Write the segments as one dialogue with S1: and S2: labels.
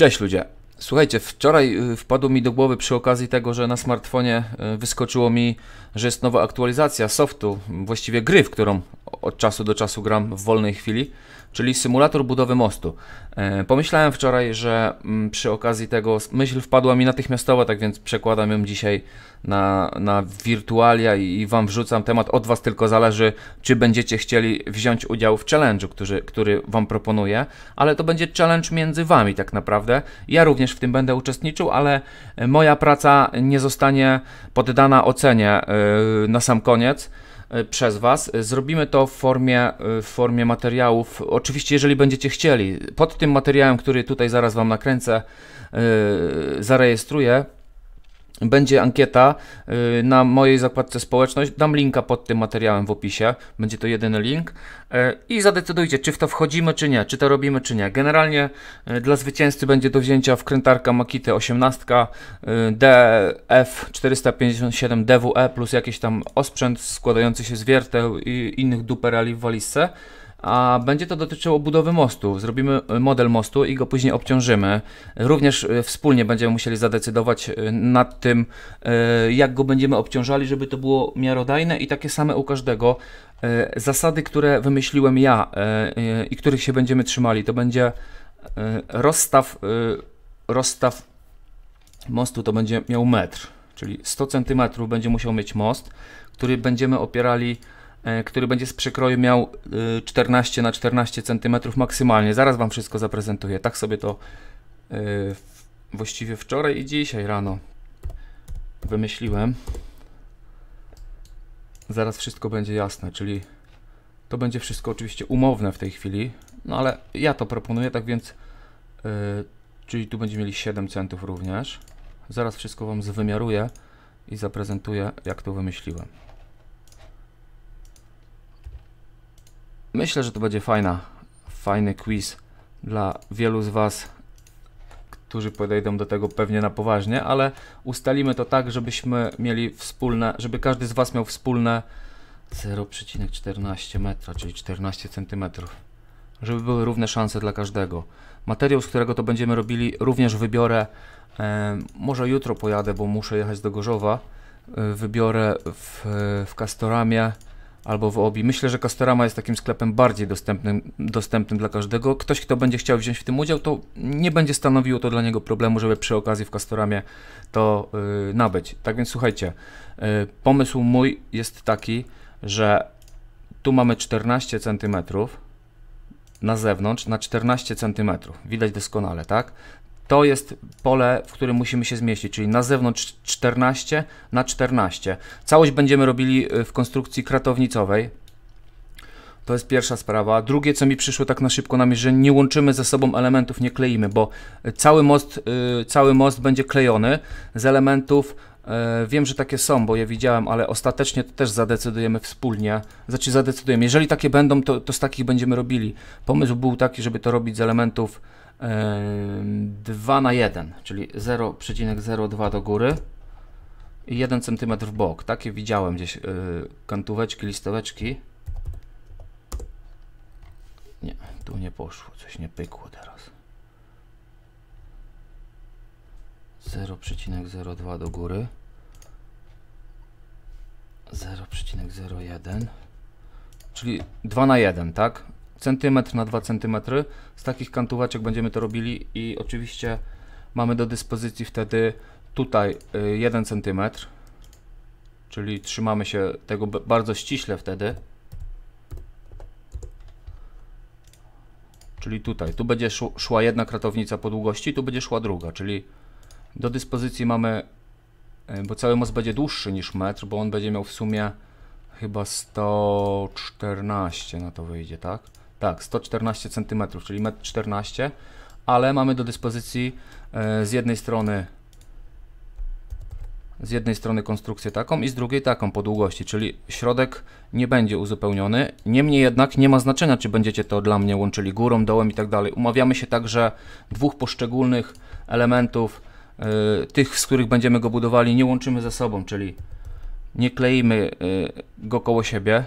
S1: Cześć ludzie. Słuchajcie, wczoraj y, wpadło mi do głowy przy okazji tego, że na smartfonie y, wyskoczyło mi, że jest nowa aktualizacja softu, właściwie gry, w którą od czasu do czasu gram w wolnej chwili, czyli symulator budowy mostu. E, pomyślałem wczoraj, że mm, przy okazji tego myśl wpadła mi natychmiastowo, tak więc przekładam ją dzisiaj na, na wirtualia i, Wam wrzucam temat. Od Was tylko zależy, czy będziecie chcieli wziąć udział w challenge'u, który, który Wam proponuję, ale to będzie challenge między Wami tak naprawdę. Ja również w tym będę uczestniczył, ale moja praca nie zostanie poddana ocenie e, na sam koniec e, przez Was. Zrobimy to w formie, e, w formie materiałów. Oczywiście, jeżeli będziecie chcieli, pod tym materiałem, który tutaj zaraz Wam nakręcę, zarejestruję będzie ankieta y, na mojej zakładce społeczność. Dam linka pod tym materiałem w opisie. Będzie to jedyny link. Y, I zadecydujcie, czy w to wchodzimy, czy nie, czy to robimy, czy nie. Generalnie y, dla zwycięzcy będzie do wzięcia wkrętarka Makity 18 DF457 DWE plus jakiś tam osprzęt składający się z wierteł i innych duperali w walizce a będzie to dotyczyło budowy mostu. Zrobimy e, model mostu i go później obciążymy. Również e, wspólnie będziemy musieli zadecydować e, nad tym, jak go będziemy obciążali, żeby to było miarodajne i takie same u każdego. Zasady, które wymyśliłem ja i których się będziemy trzymali, to będzie rozstaw, rozstaw mostu to będzie miał metr, czyli 100 cm będzie musiał mieć most, który będziemy opierali E, który będzie z przekroju miał 14 e, na 14 cm maksymalnie. Zaraz Wam wszystko zaprezentuję. Tak sobie to e, właściwie wczoraj i dzisiaj rano wymyśliłem. Zaraz wszystko będzie jasne, czyli to będzie wszystko oczywiście umowne w tej chwili, no ale ja to proponuję, tak więc yy, czyli tu będziemy mieli 7 centów również. Zaraz wszystko Wam zwymiaruję i zaprezentuję, jak to wymyśliłem. Myślę, że to będzie fajna, fajny quiz dla wielu z Was, którzy podejdą do tego pewnie na poważnie, ale ustalimy to tak, żebyśmy mieli wspólne, żeby każdy z Was miał wspólne 0,14 metra, czyli 14 centymetrów, Żeby były równe szanse dla każdego. Materiał, z którego to będziemy robili, również wybiorę. E, może jutro pojadę, bo muszę jechać do Gorzowa. E, wybiorę w, w albo w OBI. Myślę, że Castorama jest takim sklepem bardziej dostępnym, dostępnym dla każdego. Ktoś, kto będzie chciał wziąć w tym udział, to nie będzie stanowiło to dla niego problemu, żeby przy okazji w Castoramie to yy, nabyć. Tak więc słuchajcie, yy, pomysł mój jest taki, że tu mamy 14 cm na zewnątrz na 14 cm. Widać doskonale, tak? to jest pole, w którym musimy się zmieścić, czyli na zewnątrz 14 na 14. Całość będziemy robili y, w konstrukcji kratownicowej. To jest pierwsza sprawa. Drugie, co mi przyszło tak na szybko na myśl, że nie łączymy ze sobą elementów, nie kleimy, bo cały most, y, cały most będzie klejony z elementów. Y, wiem, że takie są, bo je widziałem, ale ostatecznie to też zadecydujemy wspólnie. Znaczy zadecydujemy. Jeżeli takie będą, to, to z takich będziemy robili. Pomysł był taki, żeby to robić z elementów 2 na 1, czyli 0,02 do góry i 1 cm w bok. Takie widziałem gdzieś y, kantóweczki, listoweczki. Nie, tu nie poszło, coś nie pykło teraz. 0,02 do góry. 0,01 Czyli 2 na 1, tak? centymetr na 2 cm. Z takich kantuwaczek będziemy to robili i oczywiście mamy do dyspozycji wtedy tutaj 1 y, cm, czyli trzymamy się tego bardzo ściśle wtedy. Czyli tutaj, tu będzie szła jedna kratownica po długości, tu będzie szła druga, czyli do dyspozycji mamy, y, bo cały most będzie dłuższy niż metr, bo on będzie miał w sumie chyba 114 na to wyjdzie, tak? Tak, 114 cm, czyli 1,14 m, ale mamy do dyspozycji e, z jednej strony z jednej strony konstrukcję taką i z drugiej taką po długości, czyli środek nie będzie uzupełniony. Niemniej jednak nie ma znaczenia, czy będziecie to dla mnie łączyli górą, dołem i tak dalej. Umawiamy się także dwóch poszczególnych elementów, e, tych, z których będziemy go budowali, nie łączymy ze sobą, czyli nie kleimy e, go koło siebie,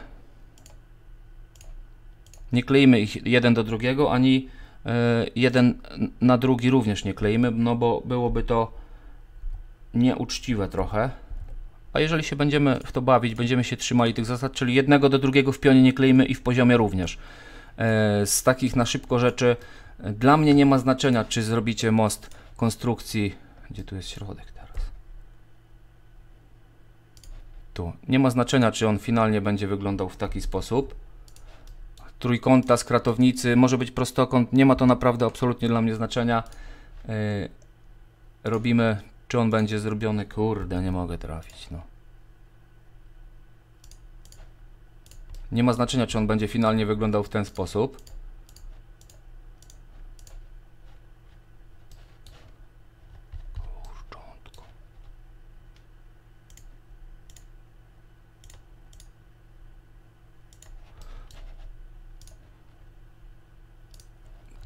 S1: nie kleimy ich jeden do drugiego, ani e, jeden na drugi również nie kleimy, no bo byłoby to nieuczciwe trochę. A jeżeli się będziemy w to bawić, będziemy się trzymali tych zasad, czyli jednego do drugiego w pionie nie kleimy i w poziomie również. E, z takich na szybko rzeczy e, dla mnie nie ma znaczenia, czy zrobicie most konstrukcji, gdzie tu jest środek teraz. Tu. Nie ma znaczenia, czy on finalnie będzie wyglądał w taki sposób trójkąta z kratownicy, może być prostokąt, nie ma to naprawdę absolutnie dla mnie znaczenia. E, robimy, czy on będzie zrobiony, kurde, nie mogę trafić, no. Nie ma znaczenia, czy on będzie finalnie wyglądał w ten sposób.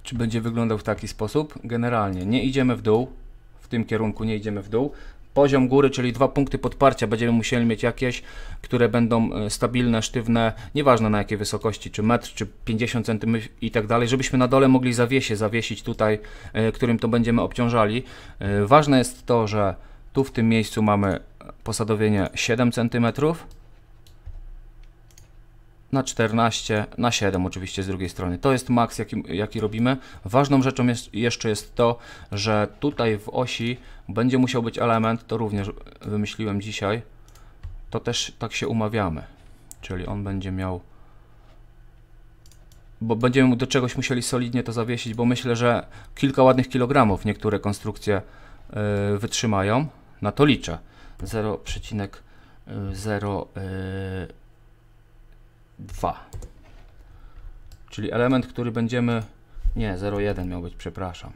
S1: czy będzie wyglądał w taki sposób. Generalnie nie idziemy w dół, w tym kierunku nie idziemy w dół. Poziom góry, czyli dwa punkty podparcia będziemy musieli mieć jakieś, które będą e, stabilne, sztywne, nieważne na jakiej wysokości, czy metr, czy 50 cm i tak dalej, żebyśmy na dole mogli zawiesie zawiesić tutaj, e, którym to będziemy obciążali. E, ważne jest to, że tu w tym miejscu mamy posadowienie 7 cm, na 14, na 7 oczywiście z drugiej strony. To jest maks, jaki, jaki robimy. Ważną rzeczą jest, jeszcze jest to, że tutaj w osi będzie musiał być element, to również wymyśliłem dzisiaj, to też tak się umawiamy. Czyli on będzie miał, bo będziemy do czegoś musieli solidnie to zawiesić, bo myślę, że kilka ładnych kilogramów niektóre konstrukcje y, wytrzymają. Na to liczę. 0,0 yy, 2. Czyli element, który będziemy... Nie, 0,1 miał być, przepraszam.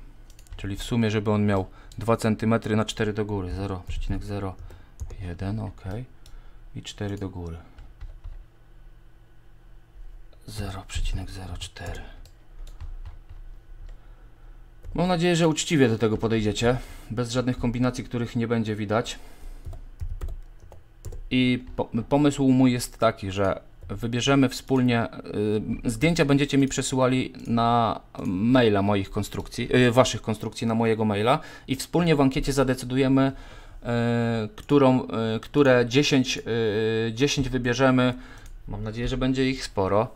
S1: Czyli w sumie, żeby on miał 2 cm na 4 do góry. 0,01, ok. I 4 do góry. 0,04. Mam nadzieję, że uczciwie do tego podejdziecie. Bez żadnych kombinacji, których nie będzie widać. I pomysł mój jest taki, że wybierzemy wspólnie, y, zdjęcia będziecie mi przesyłali na maila moich konstrukcji, y, waszych konstrukcji na mojego maila i wspólnie w ankiecie zadecydujemy, y, którą, które 10, 10 wybierzemy, mam nadzieję, że będzie ich sporo,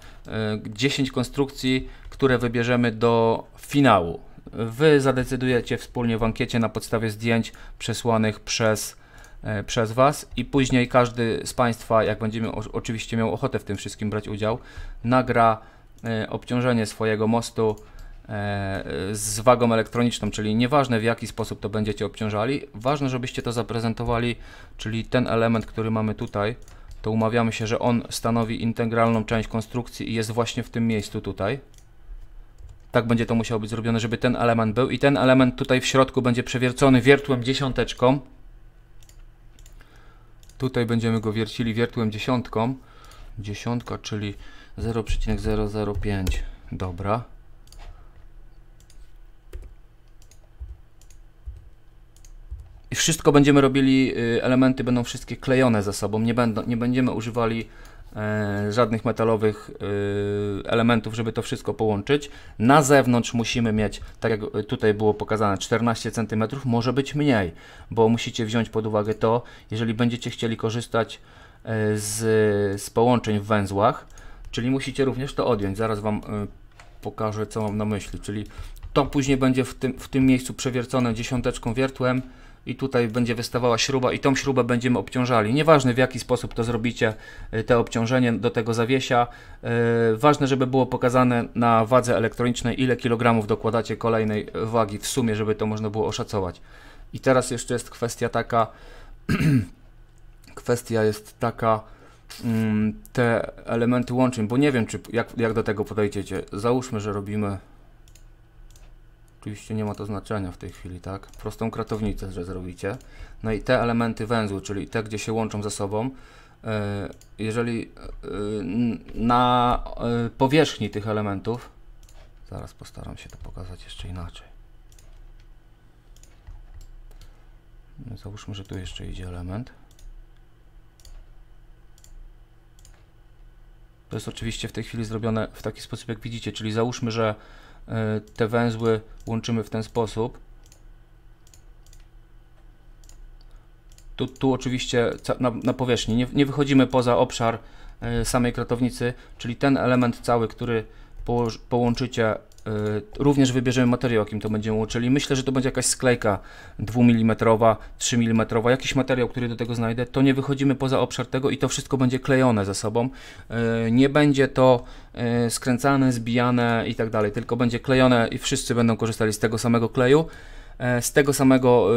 S1: 10 konstrukcji, które wybierzemy do finału. Wy zadecydujecie wspólnie w ankiecie na podstawie zdjęć przesłanych przez E, przez Was i później każdy z Państwa, jak będziemy oczywiście miał ochotę w tym wszystkim brać udział, nagra e, obciążenie swojego mostu e, z wagą elektroniczną, czyli nieważne w jaki sposób to będziecie obciążali, ważne żebyście to zaprezentowali, czyli ten element, który mamy tutaj, to umawiamy się, że on stanowi integralną część konstrukcji i jest właśnie w tym miejscu tutaj. Tak będzie to musiało być zrobione, żeby ten element był i ten element tutaj w środku będzie przewiercony wiertłem dziesiąteczką, Tutaj będziemy go wiercili wiertłem dziesiątką. Dziesiątka, czyli 0,005. Dobra. I wszystko będziemy robili, y, elementy będą wszystkie klejone ze sobą. Nie, będą, nie będziemy używali E, żadnych metalowych e, elementów, żeby to wszystko połączyć. Na zewnątrz musimy mieć, tak jak tutaj było pokazane, 14 cm, może być mniej, bo musicie wziąć pod uwagę to, jeżeli będziecie chcieli korzystać e, z, z połączeń w węzłach, czyli musicie również to odjąć. Zaraz Wam pokażę, co mam na myśli, czyli to później będzie w tym, w tym miejscu przewiercone dziesiąteczką wiertłem, i tutaj będzie wystawała śruba i tą śrubę będziemy obciążali. Nieważne w jaki sposób to zrobicie, y, te obciążenie do tego zawiesia. Y, ważne, żeby było pokazane na wadze elektronicznej, ile kilogramów dokładacie kolejnej wagi w sumie, żeby to można było oszacować. I teraz jeszcze jest kwestia taka, kwestia jest taka, mm, te elementy łączeń, bo nie wiem, czy jak, jak do tego podejdziecie. Załóżmy, że robimy Oczywiście nie ma to znaczenia w tej chwili, tak? Prostą kratownicę, że zrobicie. No i te elementy węzłu, czyli te, gdzie się łączą ze sobą, e, jeżeli e, na e, powierzchni tych elementów, zaraz postaram się to pokazać jeszcze inaczej. No załóżmy, że tu jeszcze idzie element. To jest oczywiście w tej chwili zrobione w taki sposób, jak widzicie, czyli załóżmy, że E, te węzły łączymy w ten sposób. Tu, tu oczywiście na, na powierzchni, nie, nie, wychodzimy poza obszar e, samej kratownicy, czyli ten element cały, który połączycie Y, również wybierzemy materiał, jakim to będziemy uczyli. Myślę, że to będzie jakaś sklejka 2 mm, 3 mm, jakiś materiał, który do tego znajdę. To nie wychodzimy poza obszar tego i to wszystko będzie klejone ze sobą. Y, nie będzie to y, skręcane, zbijane i tak dalej, tylko będzie klejone i wszyscy będą korzystali z tego samego kleju, e, z tego samego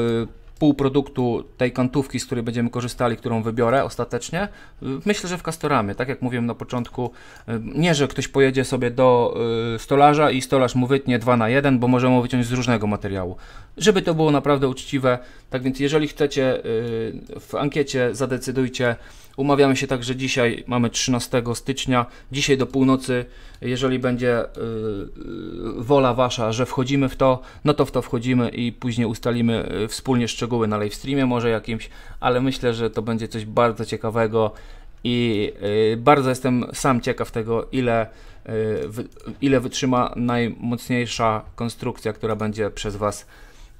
S1: pół produktu tej kantówki, z której będziemy korzystali, którą wybiorę ostatecznie, y, myślę, że w Castoramie, tak jak mówiłem na początku, y, nie, że ktoś pojedzie sobie do y, stolarza i stolarz mu wytnie 2 na 1, bo możemy wyciąć z różnego materiału. Żeby to było naprawdę uczciwe, tak więc jeżeli chcecie w ankiecie zadecydujcie Umawiamy się także dzisiaj, mamy 13 stycznia, dzisiaj do północy, jeżeli będzie yy, wola Wasza, że wchodzimy w to, no to w to wchodzimy i później ustalimy y, wspólnie szczegóły na live streamie może jakimś, ale myślę, że to będzie coś bardzo ciekawego i yy, bardzo jestem sam ciekaw tego, ile, yy, ile wytrzyma najmocniejsza konstrukcja, która będzie przez Was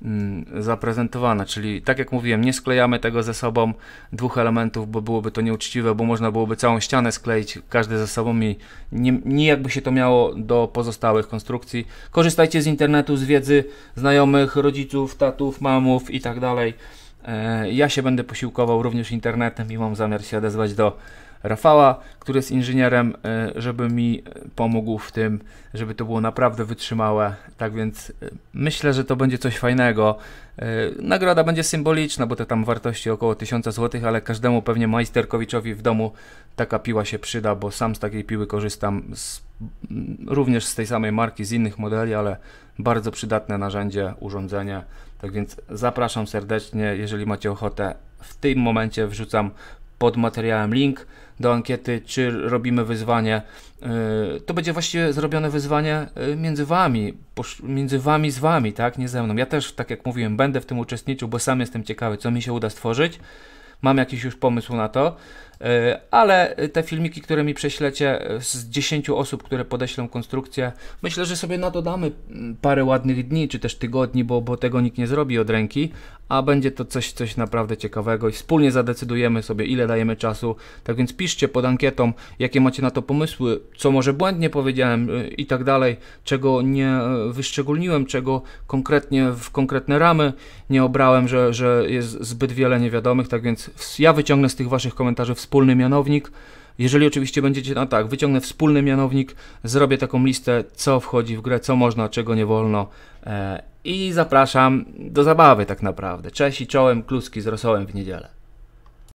S1: Mm, zaprezentowane, czyli tak jak mówiłem, nie sklejamy tego ze sobą dwóch elementów, bo byłoby to nieuczciwe, bo można byłoby całą ścianę skleić, każdy ze sobą i nie, nie jakby się to miało do pozostałych konstrukcji. Korzystajcie z internetu, z wiedzy znajomych, rodziców, tatów, mamów i tak dalej. E, ja się będę posiłkował również internetem i mam zamiar się odezwać do Rafała, który jest inżynierem, e, żeby mi pomógł w tym, żeby to było naprawdę wytrzymałe. Tak więc e, myślę, że to będzie coś fajnego. E, nagroda będzie symboliczna, bo te tam wartości około 1000 zł, ale każdemu pewnie majsterkowiczowi w domu taka piła się przyda, bo sam z takiej piły korzystam z, mm, również z tej samej marki, z innych modeli, ale bardzo przydatne narzędzie, urządzenie. Tak więc zapraszam serdecznie, jeżeli macie ochotę. W tym momencie wrzucam pod materiałem link do ankiety, czy robimy wyzwanie. Y, to będzie właściwie zrobione wyzwanie y, między wami, między wami z wami, tak? Nie ze mną. Ja też, tak jak mówiłem, będę w tym uczestniczył, bo sam jestem ciekawy, co mi się uda stworzyć. Mam jakiś już pomysł na to, E, ale te filmiki, które mi prześlecie e, z 10 osób, które podeślą konstrukcję, myślę, że sobie na to damy mm, parę ładnych dni czy też tygodni, bo, bo tego nikt nie zrobi od ręki, a będzie to coś, coś naprawdę ciekawego i wspólnie zadecydujemy sobie, ile dajemy czasu. Tak więc piszcie pod ankietą, jakie macie na to pomysły, co może błędnie powiedziałem e, i tak dalej, czego nie wyszczególniłem, czego konkretnie w konkretne ramy nie obrałem, że, że jest zbyt wiele niewiadomych. Tak więc ja wyciągnę z tych Waszych komentarzy wspólnie wspólny mianownik. Jeżeli oczywiście będziecie, no tak, wyciągnę wspólny mianownik, zrobię taką listę, co wchodzi w grę, co można, czego nie wolno e, i zapraszam do zabawy tak naprawdę. Cześć i czołem, kluski z rosołem w niedzielę.